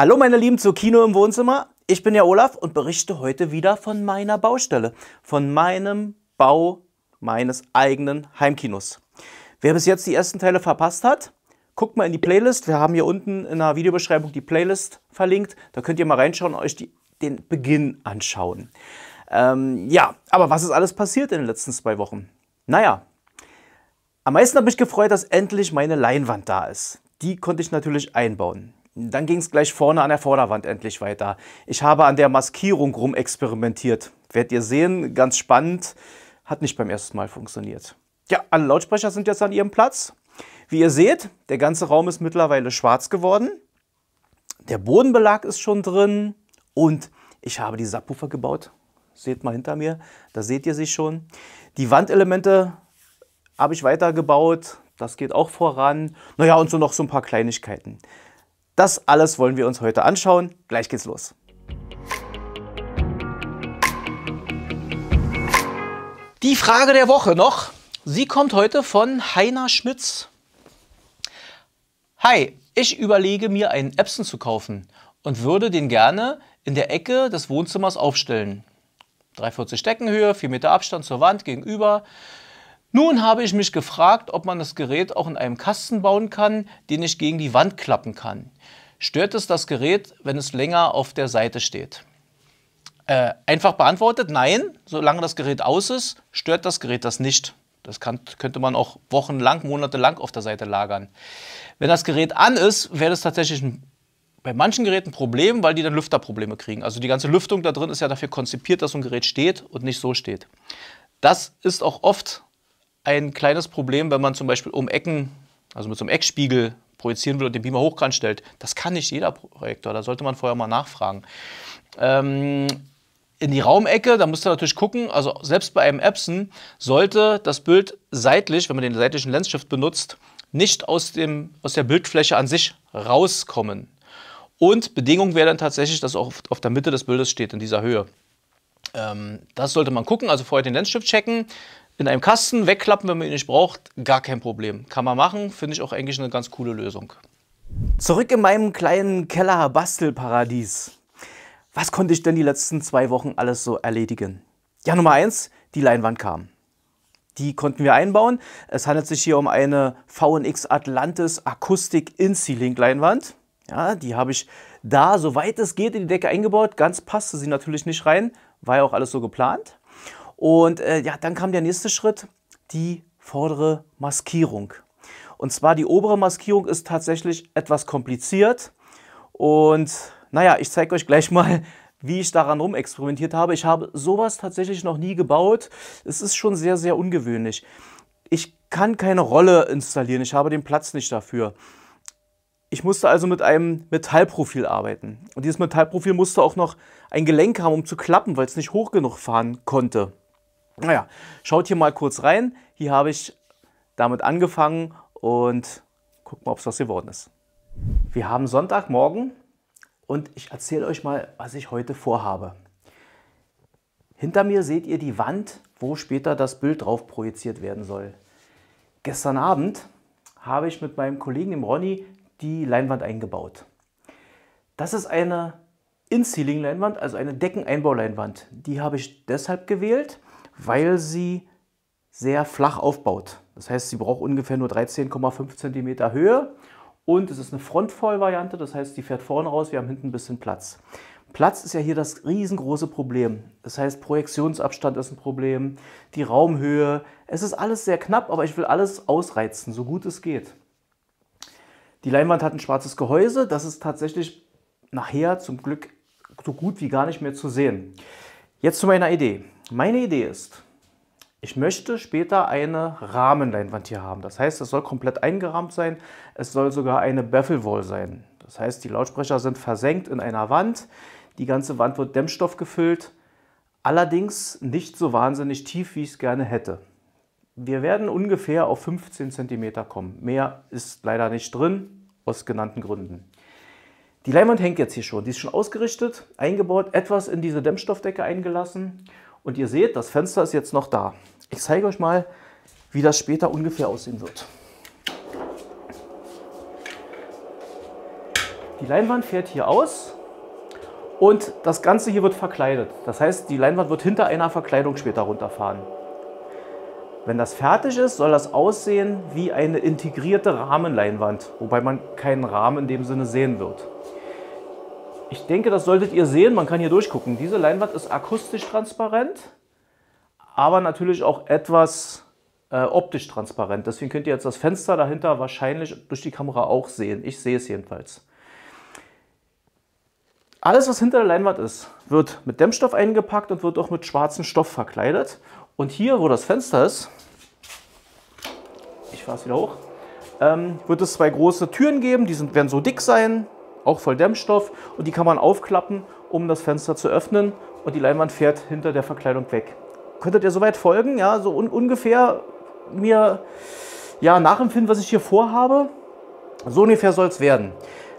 Hallo meine Lieben zu Kino im Wohnzimmer. Ich bin der Olaf und berichte heute wieder von meiner Baustelle, von meinem Bau meines eigenen Heimkinos. Wer bis jetzt die ersten Teile verpasst hat, guckt mal in die Playlist. Wir haben hier unten in der Videobeschreibung die Playlist verlinkt. Da könnt ihr mal reinschauen und euch die, den Beginn anschauen. Ähm, ja, aber was ist alles passiert in den letzten zwei Wochen? Naja, am meisten habe ich gefreut, dass endlich meine Leinwand da ist. Die konnte ich natürlich einbauen. Dann ging es gleich vorne an der Vorderwand endlich weiter. Ich habe an der Maskierung rum experimentiert. Werdet ihr sehen, ganz spannend. Hat nicht beim ersten Mal funktioniert. Ja, alle Lautsprecher sind jetzt an ihrem Platz. Wie ihr seht, der ganze Raum ist mittlerweile schwarz geworden. Der Bodenbelag ist schon drin. Und ich habe die Subwoofer gebaut. Seht mal hinter mir, da seht ihr sie schon. Die Wandelemente habe ich weitergebaut. Das geht auch voran. Naja, und so noch so ein paar Kleinigkeiten. Das alles wollen wir uns heute anschauen. Gleich geht's los. Die Frage der Woche noch. Sie kommt heute von Heiner Schmitz. Hi, ich überlege mir einen Epson zu kaufen und würde den gerne in der Ecke des Wohnzimmers aufstellen. 3,40 Steckenhöhe, 4 Meter Abstand zur Wand gegenüber, nun habe ich mich gefragt, ob man das Gerät auch in einem Kasten bauen kann, den ich gegen die Wand klappen kann. Stört es das Gerät, wenn es länger auf der Seite steht? Äh, einfach beantwortet, nein, solange das Gerät aus ist, stört das Gerät das nicht. Das kann, könnte man auch wochenlang, monatelang auf der Seite lagern. Wenn das Gerät an ist, wäre das tatsächlich ein, bei manchen Geräten ein Problem, weil die dann Lüfterprobleme kriegen. Also die ganze Lüftung da drin ist ja dafür konzipiert, dass so ein Gerät steht und nicht so steht. Das ist auch oft ein kleines Problem, wenn man zum Beispiel um Ecken, also mit so einem Eckspiegel projizieren will und den Beamer hochkant stellt. Das kann nicht jeder Projektor, da sollte man vorher mal nachfragen. Ähm, in die Raumecke, da müsst ihr natürlich gucken, also selbst bei einem Epson sollte das Bild seitlich, wenn man den seitlichen Lensstift benutzt, nicht aus, dem, aus der Bildfläche an sich rauskommen. Und Bedingung wäre dann tatsächlich, dass auch auf der Mitte des Bildes steht, in dieser Höhe. Ähm, das sollte man gucken, also vorher den Lensstift checken, in einem Kasten wegklappen, wenn man ihn nicht braucht, gar kein Problem. Kann man machen, finde ich auch eigentlich eine ganz coole Lösung. Zurück in meinem kleinen Keller Bastelparadies. Was konnte ich denn die letzten zwei Wochen alles so erledigen? Ja, Nummer eins, die Leinwand kam. Die konnten wir einbauen. Es handelt sich hier um eine VNX Atlantis Akustik In-Ceiling Leinwand. Ja, die habe ich da, soweit es geht, in die Decke eingebaut. Ganz passte sie natürlich nicht rein, war ja auch alles so geplant. Und äh, ja, dann kam der nächste Schritt, die vordere Maskierung. Und zwar die obere Maskierung ist tatsächlich etwas kompliziert. Und naja, ich zeige euch gleich mal, wie ich daran rumexperimentiert habe. Ich habe sowas tatsächlich noch nie gebaut. Es ist schon sehr, sehr ungewöhnlich. Ich kann keine Rolle installieren. Ich habe den Platz nicht dafür. Ich musste also mit einem Metallprofil arbeiten. Und dieses Metallprofil musste auch noch ein Gelenk haben, um zu klappen, weil es nicht hoch genug fahren konnte. Naja, schaut hier mal kurz rein. Hier habe ich damit angefangen und guck mal, ob es was geworden ist. Wir haben Sonntagmorgen und ich erzähle euch mal, was ich heute vorhabe. Hinter mir seht ihr die Wand, wo später das Bild drauf projiziert werden soll. Gestern Abend habe ich mit meinem Kollegen, dem Ronny, die Leinwand eingebaut. Das ist eine In-Ceiling-Leinwand, also eine Deckeneinbauleinwand. Die habe ich deshalb gewählt, weil sie sehr flach aufbaut. Das heißt, sie braucht ungefähr nur 13,5 cm Höhe und es ist eine Frontvollvariante, das heißt, die fährt vorne raus, wir haben hinten ein bisschen Platz. Platz ist ja hier das riesengroße Problem. Das heißt, Projektionsabstand ist ein Problem, die Raumhöhe. Es ist alles sehr knapp, aber ich will alles ausreizen, so gut es geht. Die Leinwand hat ein schwarzes Gehäuse, das ist tatsächlich nachher zum Glück so gut wie gar nicht mehr zu sehen. Jetzt zu meiner Idee. Meine Idee ist, ich möchte später eine Rahmenleinwand hier haben. Das heißt, es soll komplett eingerahmt sein. Es soll sogar eine Baffle sein. Das heißt, die Lautsprecher sind versenkt in einer Wand. Die ganze Wand wird Dämmstoff gefüllt. Allerdings nicht so wahnsinnig tief, wie ich es gerne hätte. Wir werden ungefähr auf 15 cm kommen. Mehr ist leider nicht drin, aus genannten Gründen. Die Leinwand hängt jetzt hier schon. Die ist schon ausgerichtet, eingebaut, etwas in diese Dämmstoffdecke eingelassen. Und ihr seht, das Fenster ist jetzt noch da. Ich zeige euch mal, wie das später ungefähr aussehen wird. Die Leinwand fährt hier aus und das Ganze hier wird verkleidet. Das heißt, die Leinwand wird hinter einer Verkleidung später runterfahren. Wenn das fertig ist, soll das aussehen wie eine integrierte Rahmenleinwand, wobei man keinen Rahmen in dem Sinne sehen wird. Ich denke, das solltet ihr sehen. Man kann hier durchgucken. Diese Leinwand ist akustisch transparent, aber natürlich auch etwas äh, optisch transparent. Deswegen könnt ihr jetzt das Fenster dahinter wahrscheinlich durch die Kamera auch sehen. Ich sehe es jedenfalls. Alles, was hinter der Leinwand ist, wird mit Dämmstoff eingepackt und wird auch mit schwarzem Stoff verkleidet. Und hier, wo das Fenster ist, ich fahre es wieder hoch, ähm, wird es zwei große Türen geben. Die sind, werden so dick sein, auch voll Dämmstoff und die kann man aufklappen, um das Fenster zu öffnen und die Leinwand fährt hinter der Verkleidung weg. Könntet ihr soweit folgen? Ja, so un ungefähr mir ja, nachempfinden, was ich hier vorhabe. So ungefähr soll es werden.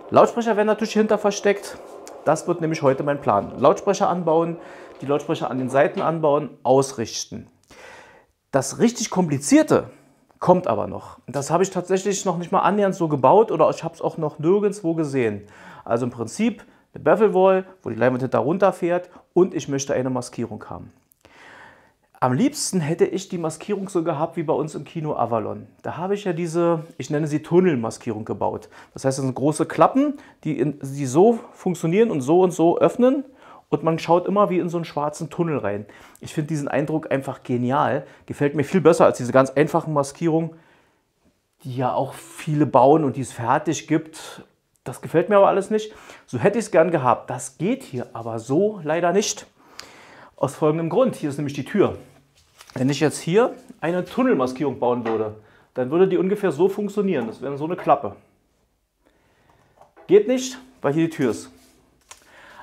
Lautsprecher werden natürlich hinter versteckt. Das wird nämlich heute mein Plan. Lautsprecher anbauen, die Lautsprecher an den Seiten anbauen, ausrichten. Das richtig Komplizierte, Kommt aber noch. Das habe ich tatsächlich noch nicht mal annähernd so gebaut oder ich habe es auch noch nirgendwo gesehen. Also im Prinzip eine Wall, wo die Leinwand hinter runterfährt und ich möchte eine Maskierung haben. Am liebsten hätte ich die Maskierung so gehabt wie bei uns im Kino Avalon. Da habe ich ja diese, ich nenne sie Tunnelmaskierung gebaut. Das heißt, das sind große Klappen, die, in, die so funktionieren und so und so öffnen und man schaut immer wie in so einen schwarzen Tunnel rein. Ich finde diesen Eindruck einfach genial. Gefällt mir viel besser als diese ganz einfachen Maskierungen, die ja auch viele bauen und die es fertig gibt. Das gefällt mir aber alles nicht. So hätte ich es gern gehabt. Das geht hier aber so leider nicht. Aus folgendem Grund. Hier ist nämlich die Tür. Wenn ich jetzt hier eine Tunnelmaskierung bauen würde, dann würde die ungefähr so funktionieren. Das wäre so eine Klappe. Geht nicht, weil hier die Tür ist.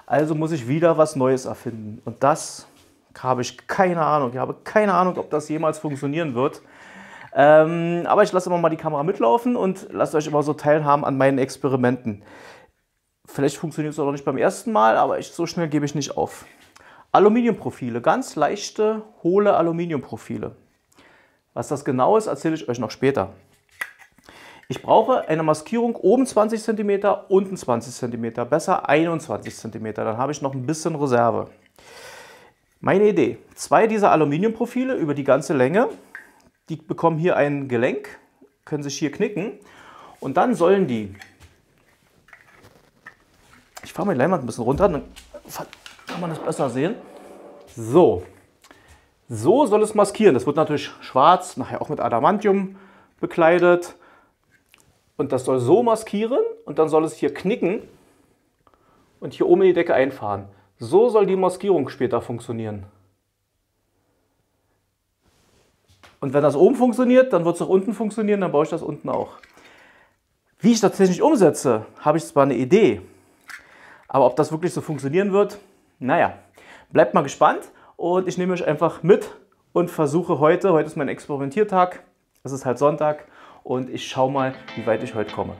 Also muss ich wieder was Neues erfinden. Und das habe ich keine Ahnung. Ich habe keine Ahnung, ob das jemals funktionieren wird. Ähm, aber ich lasse immer mal die Kamera mitlaufen und lasst euch immer so teilhaben an meinen Experimenten. Vielleicht funktioniert es auch noch nicht beim ersten Mal, aber ich, so schnell gebe ich nicht auf. Aluminiumprofile, ganz leichte, hohle Aluminiumprofile. Was das genau ist, erzähle ich euch noch später. Ich brauche eine Maskierung oben 20 cm, unten 20 cm, besser 21 cm, dann habe ich noch ein bisschen Reserve. Meine Idee, zwei dieser Aluminiumprofile über die ganze Länge, die bekommen hier ein Gelenk, können sich hier knicken und dann sollen die, ich fahre meine Leinwand ein bisschen runter, dann kann man das besser sehen. So, so soll es maskieren. Das wird natürlich schwarz, nachher auch mit Adamantium bekleidet. Und das soll so maskieren und dann soll es hier knicken und hier oben in die Decke einfahren. So soll die Maskierung später funktionieren. Und wenn das oben funktioniert, dann wird es auch unten funktionieren, dann baue ich das unten auch. Wie ich das technisch umsetze, habe ich zwar eine Idee, aber ob das wirklich so funktionieren wird, naja, bleibt mal gespannt und ich nehme euch einfach mit und versuche heute, heute ist mein Experimentiertag, es ist halt Sonntag, und ich schaue mal, wie weit ich heute komme.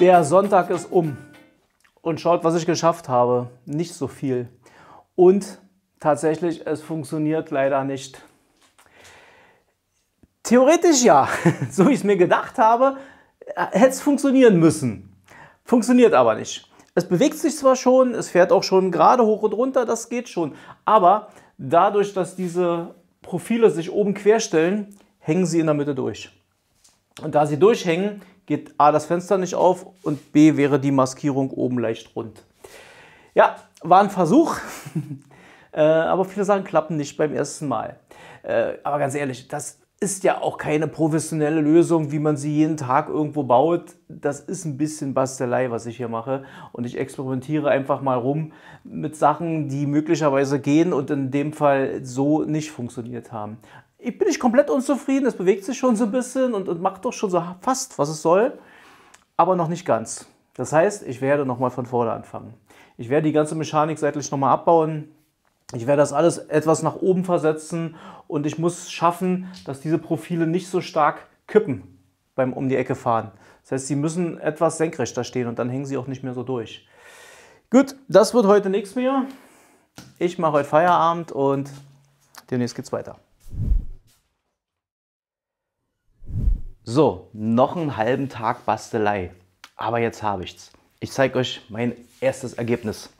Der Sonntag ist um und schaut, was ich geschafft habe. Nicht so viel. Und tatsächlich, es funktioniert leider nicht. Theoretisch ja, so wie ich es mir gedacht habe, äh, hätte es funktionieren müssen. Funktioniert aber nicht. Es bewegt sich zwar schon, es fährt auch schon gerade hoch und runter, das geht schon, aber dadurch, dass diese Profile sich oben querstellen, hängen sie in der Mitte durch. Und da sie durchhängen, geht A das Fenster nicht auf und B wäre die Maskierung oben leicht rund. Ja, war ein Versuch, äh, aber viele Sachen klappen nicht beim ersten Mal. Äh, aber ganz ehrlich, das ist ja auch keine professionelle Lösung, wie man sie jeden Tag irgendwo baut. Das ist ein bisschen Bastelei, was ich hier mache. Und ich experimentiere einfach mal rum mit Sachen, die möglicherweise gehen und in dem Fall so nicht funktioniert haben. Ich bin nicht komplett unzufrieden, es bewegt sich schon so ein bisschen und, und macht doch schon so fast, was es soll, aber noch nicht ganz. Das heißt, ich werde nochmal von vorne anfangen. Ich werde die ganze Mechanik seitlich nochmal abbauen, ich werde das alles etwas nach oben versetzen und ich muss schaffen, dass diese Profile nicht so stark kippen beim um die Ecke fahren. Das heißt, sie müssen etwas senkrechter stehen und dann hängen sie auch nicht mehr so durch. Gut, das wird heute nichts mehr. Ich mache heute Feierabend und demnächst geht's weiter. So, noch einen halben Tag Bastelei. Aber jetzt habe ich's. Ich zeige euch mein erstes Ergebnis.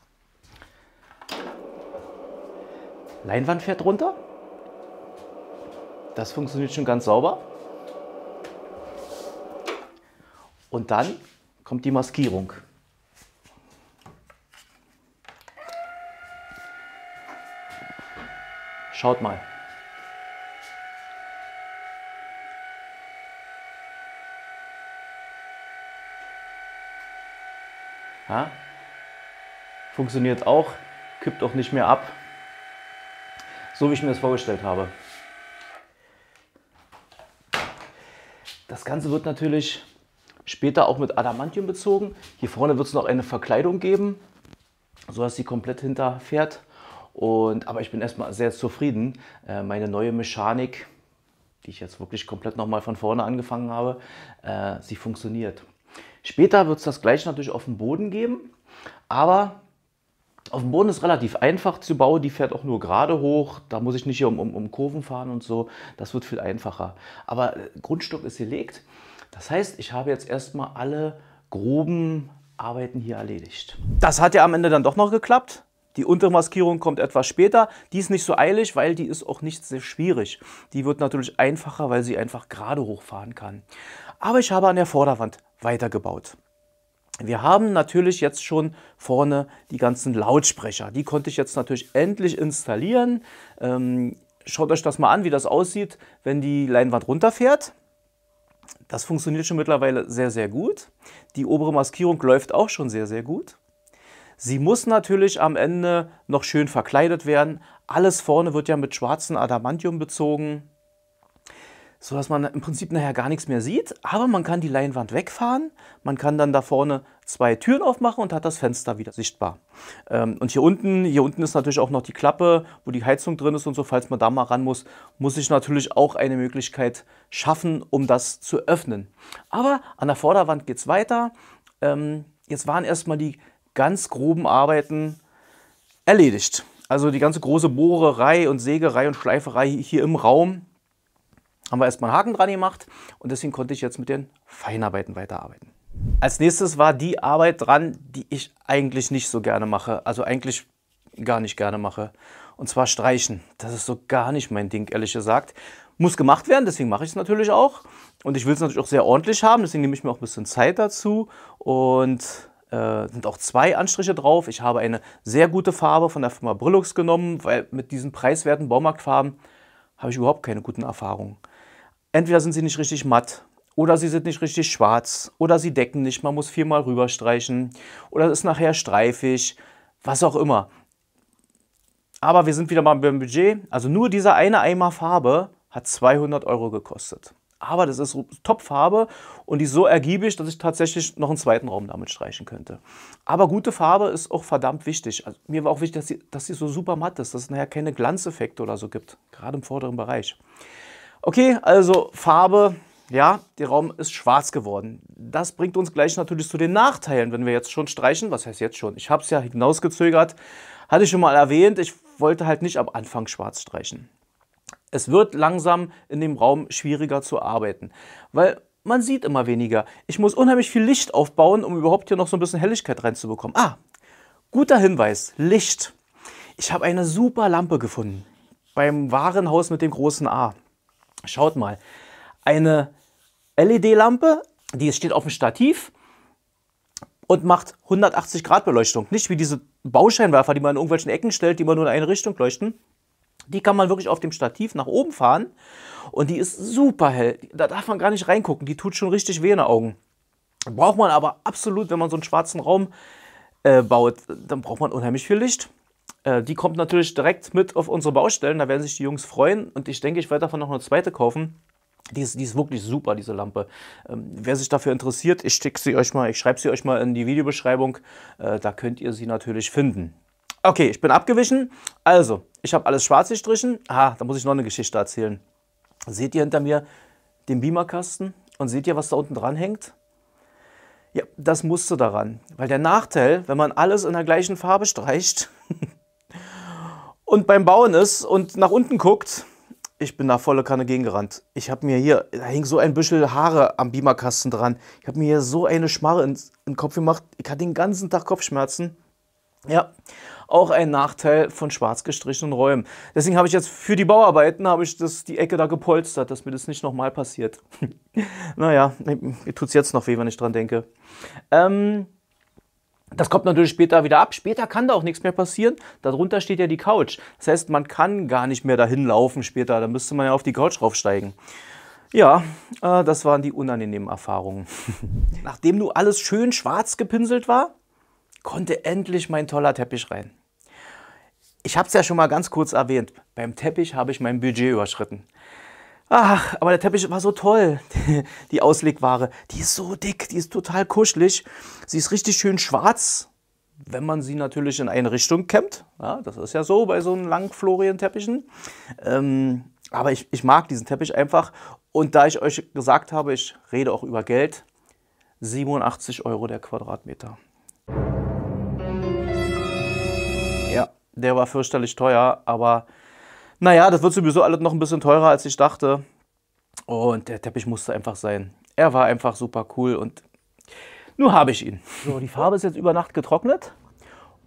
Leinwand fährt runter. Das funktioniert schon ganz sauber. Und dann kommt die Maskierung. Schaut mal. Ja? Funktioniert auch, kippt auch nicht mehr ab so wie ich mir das vorgestellt habe. Das Ganze wird natürlich später auch mit Adamantium bezogen. Hier vorne wird es noch eine Verkleidung geben, so dass sie komplett hinterfährt. Und, aber ich bin erstmal sehr zufrieden. Äh, meine neue Mechanik, die ich jetzt wirklich komplett nochmal von vorne angefangen habe, äh, sie funktioniert. Später wird es das gleich natürlich auf dem Boden geben, aber auf dem Boden ist relativ einfach zu bauen, die fährt auch nur gerade hoch, da muss ich nicht hier um, um, um Kurven fahren und so, das wird viel einfacher. Aber äh, Grundstock ist gelegt, das heißt, ich habe jetzt erstmal alle groben Arbeiten hier erledigt. Das hat ja am Ende dann doch noch geklappt. Die untere Maskierung kommt etwas später. Die ist nicht so eilig, weil die ist auch nicht sehr schwierig. Die wird natürlich einfacher, weil sie einfach gerade hochfahren kann. Aber ich habe an der Vorderwand weitergebaut. Wir haben natürlich jetzt schon vorne die ganzen Lautsprecher. Die konnte ich jetzt natürlich endlich installieren. Ähm, schaut euch das mal an, wie das aussieht, wenn die Leinwand runterfährt. Das funktioniert schon mittlerweile sehr, sehr gut. Die obere Maskierung läuft auch schon sehr, sehr gut. Sie muss natürlich am Ende noch schön verkleidet werden. Alles vorne wird ja mit schwarzem Adamantium bezogen sodass man im Prinzip nachher gar nichts mehr sieht. Aber man kann die Leinwand wegfahren, man kann dann da vorne zwei Türen aufmachen und hat das Fenster wieder sichtbar. Ähm, und hier unten, hier unten ist natürlich auch noch die Klappe, wo die Heizung drin ist und so, falls man da mal ran muss, muss ich natürlich auch eine Möglichkeit schaffen, um das zu öffnen. Aber an der Vorderwand geht es weiter. Ähm, jetzt waren erstmal die ganz groben Arbeiten erledigt. Also die ganze große Bohrerei und Sägerei und Schleiferei hier im Raum haben wir erstmal einen Haken dran gemacht und deswegen konnte ich jetzt mit den Feinarbeiten weiterarbeiten. Als nächstes war die Arbeit dran, die ich eigentlich nicht so gerne mache, also eigentlich gar nicht gerne mache. Und zwar streichen. Das ist so gar nicht mein Ding, ehrlich gesagt. Muss gemacht werden, deswegen mache ich es natürlich auch. Und ich will es natürlich auch sehr ordentlich haben, deswegen nehme ich mir auch ein bisschen Zeit dazu. Und äh, sind auch zwei Anstriche drauf. Ich habe eine sehr gute Farbe von der Firma Brillux genommen, weil mit diesen preiswerten Baumarktfarben habe ich überhaupt keine guten Erfahrungen. Entweder sind sie nicht richtig matt oder sie sind nicht richtig schwarz oder sie decken nicht, man muss viermal rüberstreichen oder es ist nachher streifig, was auch immer. Aber wir sind wieder mal beim Budget. Also nur dieser eine Eimer Farbe hat 200 Euro gekostet. Aber das ist Top-Farbe und die ist so ergiebig, dass ich tatsächlich noch einen zweiten Raum damit streichen könnte. Aber gute Farbe ist auch verdammt wichtig. Also mir war auch wichtig, dass sie, dass sie so super matt ist, dass es nachher keine Glanzeffekte oder so gibt, gerade im vorderen Bereich. Okay, also Farbe, ja, der Raum ist schwarz geworden. Das bringt uns gleich natürlich zu den Nachteilen, wenn wir jetzt schon streichen. Was heißt jetzt schon? Ich habe es ja hinausgezögert. Hatte ich schon mal erwähnt, ich wollte halt nicht am Anfang schwarz streichen. Es wird langsam in dem Raum schwieriger zu arbeiten, weil man sieht immer weniger. Ich muss unheimlich viel Licht aufbauen, um überhaupt hier noch so ein bisschen Helligkeit reinzubekommen. Ah, guter Hinweis, Licht. Ich habe eine super Lampe gefunden beim Warenhaus mit dem großen A. Schaut mal, eine LED-Lampe, die steht auf dem Stativ und macht 180 Grad Beleuchtung. Nicht wie diese Bauscheinwerfer, die man in irgendwelchen Ecken stellt, die man nur in eine Richtung leuchten. Die kann man wirklich auf dem Stativ nach oben fahren und die ist super hell. Da darf man gar nicht reingucken, die tut schon richtig weh in den Augen. Braucht man aber absolut, wenn man so einen schwarzen Raum äh, baut, dann braucht man unheimlich viel Licht. Äh, die kommt natürlich direkt mit auf unsere Baustellen, da werden sich die Jungs freuen und ich denke, ich werde davon noch eine zweite kaufen. Die ist, die ist wirklich super, diese Lampe. Ähm, wer sich dafür interessiert, ich schicke sie euch mal, ich schreibe sie euch mal in die Videobeschreibung. Äh, da könnt ihr sie natürlich finden. Okay, ich bin abgewichen. Also, ich habe alles schwarz gestrichen. Ah, da muss ich noch eine Geschichte erzählen. Seht ihr hinter mir den Beamerkasten? Und seht ihr, was da unten dran hängt? Ja, das musste daran. Weil der Nachteil, wenn man alles in der gleichen Farbe streicht, und beim Bauen ist und nach unten guckt, ich bin da volle Kanne gegengerannt. Ich habe mir hier, da hing so ein Büschel Haare am Beamerkasten dran. Ich habe mir hier so eine Schmarre in, den Kopf gemacht. Ich hatte den ganzen Tag Kopfschmerzen. Ja, auch ein Nachteil von schwarz gestrichenen Räumen. Deswegen habe ich jetzt für die Bauarbeiten habe ich das, die Ecke da gepolstert, dass mir das nicht nochmal passiert. naja, mir tut es jetzt noch weh, wenn ich dran denke. Ähm, das kommt natürlich später wieder ab. Später kann da auch nichts mehr passieren. Darunter steht ja die Couch. Das heißt, man kann gar nicht mehr dahin laufen später. Da müsste man ja auf die Couch raufsteigen. Ja, äh, das waren die unangenehmen Erfahrungen. Nachdem nun alles schön schwarz gepinselt war, konnte endlich mein toller Teppich rein. Ich habe es ja schon mal ganz kurz erwähnt. Beim Teppich habe ich mein Budget überschritten. Ach, aber der Teppich war so toll, die Auslegware. Die ist so dick, die ist total kuschelig. Sie ist richtig schön schwarz, wenn man sie natürlich in eine Richtung kämmt. Ja, das ist ja so bei so einem Langflorienteppichen. Ähm, aber ich, ich mag diesen Teppich einfach. Und da ich euch gesagt habe, ich rede auch über Geld, 87 Euro der Quadratmeter. Ja, der war fürchterlich teuer, aber naja, das wird sowieso alles noch ein bisschen teurer, als ich dachte. Und der Teppich musste einfach sein. Er war einfach super cool und nun habe ich ihn. So, die Farbe ist jetzt über Nacht getrocknet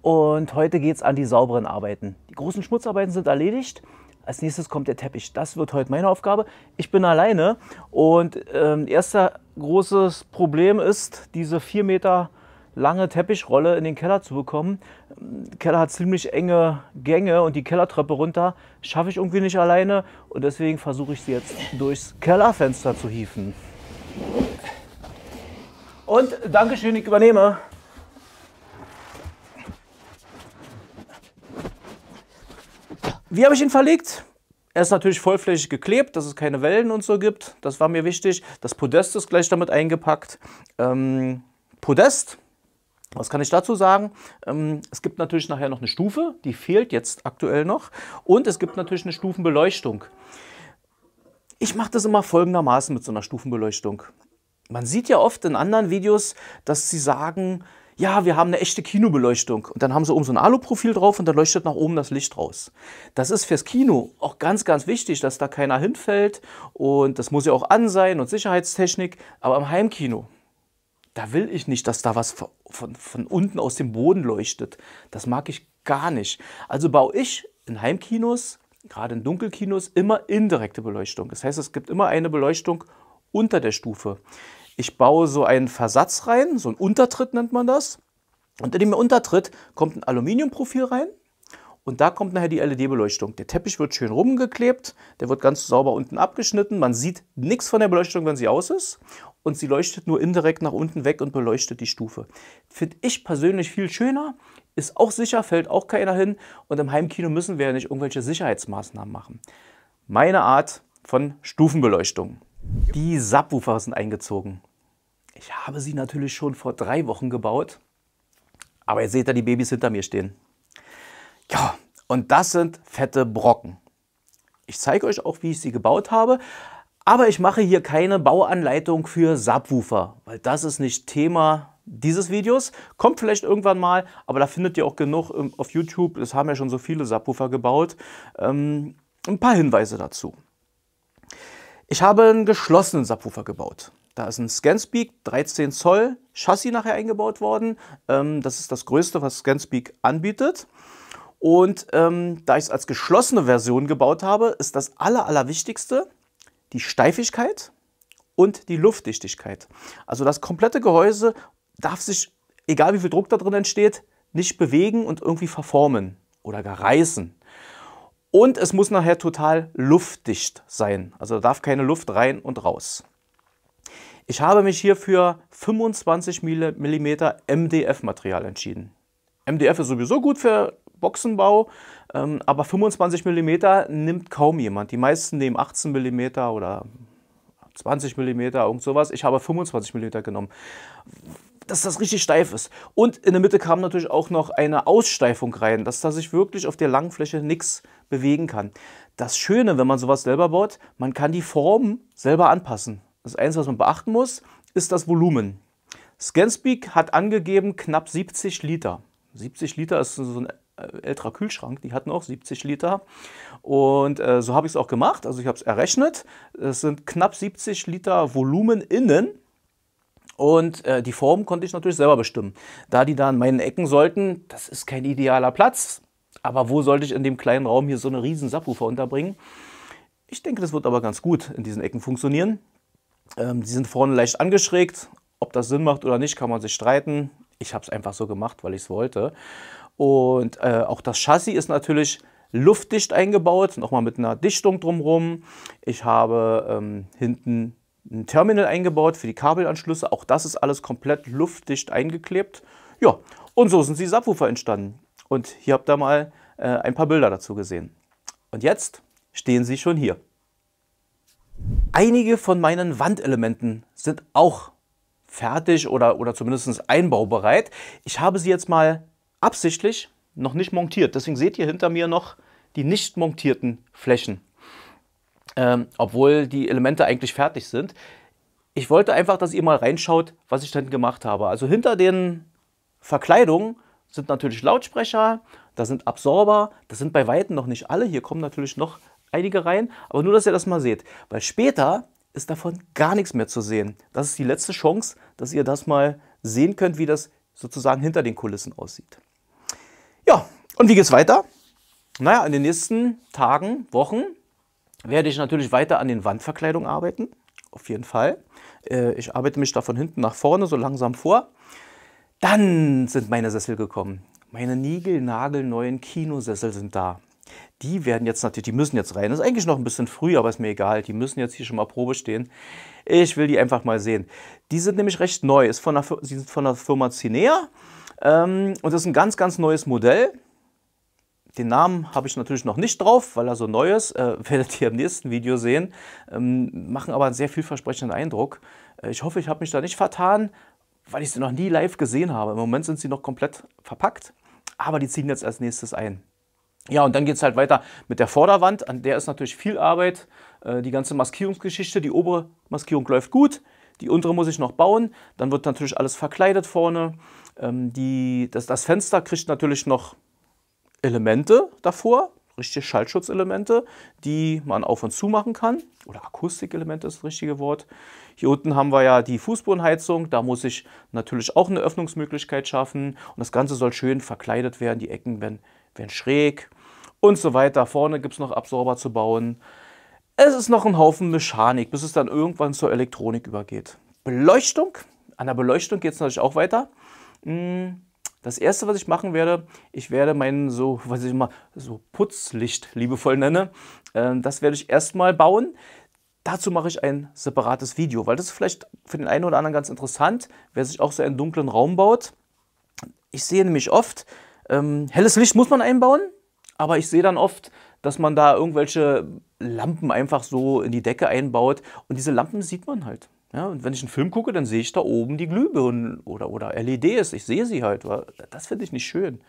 und heute geht es an die sauberen Arbeiten. Die großen Schmutzarbeiten sind erledigt. Als nächstes kommt der Teppich. Das wird heute meine Aufgabe. Ich bin alleine und ähm, erster großes Problem ist diese 4 Meter lange Teppichrolle in den Keller zu bekommen. Der Keller hat ziemlich enge Gänge und die Kellertreppe runter schaffe ich irgendwie nicht alleine und deswegen versuche ich sie jetzt durchs Kellerfenster zu hieven. Und Dankeschön, ich übernehme. Wie habe ich ihn verlegt? Er ist natürlich vollflächig geklebt, dass es keine Wellen und so gibt. Das war mir wichtig. Das Podest ist gleich damit eingepackt. Ähm, Podest was kann ich dazu sagen? Ähm, es gibt natürlich nachher noch eine Stufe, die fehlt jetzt aktuell noch. Und es gibt natürlich eine Stufenbeleuchtung. Ich mache das immer folgendermaßen mit so einer Stufenbeleuchtung. Man sieht ja oft in anderen Videos, dass sie sagen, ja, wir haben eine echte Kinobeleuchtung. Und dann haben sie oben so ein Aluprofil drauf und da leuchtet nach oben das Licht raus. Das ist fürs Kino auch ganz, ganz wichtig, dass da keiner hinfällt. Und das muss ja auch an sein und Sicherheitstechnik. Aber im Heimkino, da will ich nicht, dass da was von, von unten aus dem Boden leuchtet. Das mag ich gar nicht. Also baue ich in Heimkinos, gerade in Dunkelkinos, immer indirekte Beleuchtung. Das heißt, es gibt immer eine Beleuchtung unter der Stufe. Ich baue so einen Versatz rein, so einen Untertritt nennt man das. Und in dem Untertritt kommt ein Aluminiumprofil rein. Und da kommt nachher die LED-Beleuchtung. Der Teppich wird schön rumgeklebt, der wird ganz sauber unten abgeschnitten. Man sieht nichts von der Beleuchtung, wenn sie aus ist. Und sie leuchtet nur indirekt nach unten weg und beleuchtet die Stufe. Finde ich persönlich viel schöner. Ist auch sicher, fällt auch keiner hin. Und im Heimkino müssen wir ja nicht irgendwelche Sicherheitsmaßnahmen machen. Meine Art von Stufenbeleuchtung. Die Subwoofer sind eingezogen. Ich habe sie natürlich schon vor drei Wochen gebaut. Aber ihr seht da die Babys hinter mir stehen. Ja, und das sind fette Brocken. Ich zeige euch auch, wie ich sie gebaut habe. Aber ich mache hier keine Bauanleitung für Subwoofer, weil das ist nicht Thema dieses Videos. Kommt vielleicht irgendwann mal, aber da findet ihr auch genug auf YouTube. Es haben ja schon so viele Subwoofer gebaut. Ähm, ein paar Hinweise dazu. Ich habe einen geschlossenen Subwoofer gebaut. Da ist ein Scanspeak 13 Zoll Chassis nachher eingebaut worden. Ähm, das ist das Größte, was Scanspeak anbietet. Und ähm, da ich es als geschlossene Version gebaut habe, ist das aller, allerwichtigste die Steifigkeit und die Luftdichtigkeit. Also das komplette Gehäuse darf sich, egal wie viel Druck da drin entsteht, nicht bewegen und irgendwie verformen oder gar reißen. Und es muss nachher total luftdicht sein. Also da darf keine Luft rein und raus. Ich habe mich hier für 25 mm MDF-Material entschieden. MDF ist sowieso gut für Boxenbau, ähm, aber 25 mm nimmt kaum jemand. Die meisten nehmen 18 mm oder 20 mm, irgend sowas. Ich habe 25 mm genommen dass das richtig steif ist. Und in der Mitte kam natürlich auch noch eine Aussteifung rein, dass da sich wirklich auf der langen Fläche nichts bewegen kann. Das Schöne, wenn man sowas selber baut, man kann die Formen selber anpassen. Das Einzige, was man beachten muss, ist das Volumen. Scanspeak hat angegeben knapp 70 Liter. 70 Liter ist so ein äh, älterer Kühlschrank, die hatten auch 70 Liter. Und äh, so habe ich es auch gemacht. Also ich habe es errechnet. Es sind knapp 70 Liter Volumen innen. Und äh, die Form konnte ich natürlich selber bestimmen. Da die da an meinen Ecken sollten, das ist kein idealer Platz. Aber wo sollte ich in dem kleinen Raum hier so eine riesen Subwoofer unterbringen? Ich denke, das wird aber ganz gut in diesen Ecken funktionieren. Ähm, die sind vorne leicht angeschrägt. Ob das Sinn macht oder nicht, kann man sich streiten. Ich habe es einfach so gemacht, weil ich es wollte. Und äh, auch das Chassis ist natürlich luftdicht eingebaut, nochmal mit einer Dichtung drumherum. Ich habe ähm, hinten ein Terminal eingebaut für die Kabelanschlüsse. Auch das ist alles komplett luftdicht eingeklebt. Ja, und so sind die Subwoofer entstanden. Und hier habt ihr mal äh, ein paar Bilder dazu gesehen. Und jetzt stehen sie schon hier. Einige von meinen Wandelementen sind auch fertig oder, oder zumindest einbaubereit. Ich habe sie jetzt mal absichtlich noch nicht montiert. Deswegen seht ihr hinter mir noch die nicht montierten Flächen, ähm, obwohl die Elemente eigentlich fertig sind. Ich wollte einfach, dass ihr mal reinschaut, was ich denn gemacht habe. Also hinter den Verkleidungen sind natürlich Lautsprecher, da sind Absorber, das sind bei Weitem noch nicht alle, hier kommen natürlich noch einige rein, aber nur, dass ihr das mal seht, weil später ist davon gar nichts mehr zu sehen. Das ist die letzte Chance, dass ihr das mal sehen könnt, wie das sozusagen hinter den Kulissen aussieht. Ja, und wie geht's weiter? Naja, in den nächsten Tagen, Wochen werde ich natürlich weiter an den Wandverkleidungen arbeiten. Auf jeden Fall. Äh, ich arbeite mich da von hinten nach vorne so langsam vor. Dann sind meine Sessel gekommen. Meine niegelnagelneuen Kinosessel sind da. Die werden jetzt natürlich, die müssen jetzt rein. ist eigentlich noch ein bisschen früh, aber ist mir egal. Die müssen jetzt hier schon mal Probe stehen. Ich will die einfach mal sehen. Die sind nämlich recht neu. Ist von der, sie sind von der Firma Cinea. Ähm, und das ist ein ganz, ganz neues Modell. Den Namen habe ich natürlich noch nicht drauf, weil er so neu ist. Äh, werdet ihr im nächsten Video sehen. Ähm, machen aber einen sehr vielversprechenden Eindruck. Äh, ich hoffe, ich habe mich da nicht vertan, weil ich sie noch nie live gesehen habe. Im Moment sind sie noch komplett verpackt, aber die ziehen jetzt als nächstes ein. Ja, und dann geht es halt weiter mit der Vorderwand. An der ist natürlich viel Arbeit. Äh, die ganze Maskierungsgeschichte, die obere Maskierung läuft gut. Die untere muss ich noch bauen. Dann wird natürlich alles verkleidet vorne. Ähm, die, das, das Fenster kriegt natürlich noch Elemente davor, richtige Schaltschutzelemente, die man auf und zu machen kann. Oder Akustikelemente ist das richtige Wort. Hier unten haben wir ja die Fußbodenheizung. Da muss ich natürlich auch eine Öffnungsmöglichkeit schaffen. Und das Ganze soll schön verkleidet werden. Die Ecken werden, werden schräg und so weiter. Vorne gibt es noch Absorber zu bauen. Es ist noch ein Haufen Mechanik, bis es dann irgendwann zur Elektronik übergeht. Beleuchtung. An der Beleuchtung geht es natürlich auch weiter. Hm, das erste, was ich machen werde, ich werde meinen so, was ich mal, so Putzlicht liebevoll nenne. Ähm, das werde ich erstmal bauen. Dazu mache ich ein separates Video, weil das ist vielleicht für den einen oder anderen ganz interessant, wer sich auch so einen dunklen Raum baut. Ich sehe nämlich oft, ähm, helles Licht muss man einbauen, aber ich sehe dann oft, dass man da irgendwelche Lampen einfach so in die Decke einbaut und diese Lampen sieht man halt. Ja, und wenn ich einen Film gucke, dann sehe ich da oben die Glühbirnen oder, oder LEDs. Ich sehe sie halt. Das finde ich nicht schön.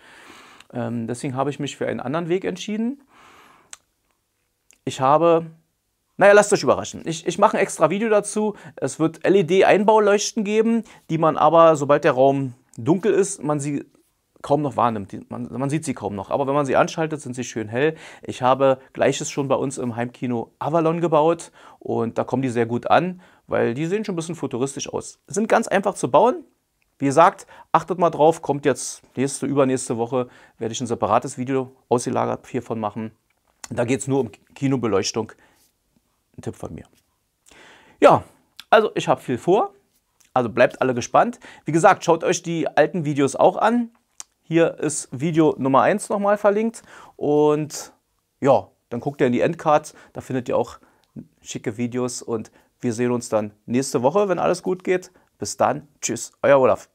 Ähm, deswegen habe ich mich für einen anderen Weg entschieden. Ich habe naja, lasst euch überraschen. Ich, ich mache ein extra Video dazu. Es wird LED-Einbauleuchten geben, die man aber, sobald der Raum dunkel ist, man sie kaum noch wahrnimmt. Man, man, sieht sie kaum noch. Aber wenn man sie anschaltet, sind sie schön hell. Ich habe gleiches schon bei uns im Heimkino Avalon gebaut und da kommen die sehr gut an weil die sehen schon ein bisschen futuristisch aus. Sind ganz einfach zu bauen. Wie gesagt, achtet mal drauf, kommt jetzt nächste, übernächste Woche, werde ich ein separates Video ausgelagert hiervon machen. Da geht es nur um Kinobeleuchtung. Ein Tipp von mir. Ja, also ich habe viel vor. Also bleibt alle gespannt. Wie gesagt, schaut euch die alten Videos auch an. Hier ist Video Nummer 1 nochmal verlinkt. Und ja, dann guckt ihr in die Endcards. Da findet ihr auch schicke Videos und wir sehen uns dann nächste Woche, wenn alles gut geht. Bis dann. Tschüss, euer Olaf.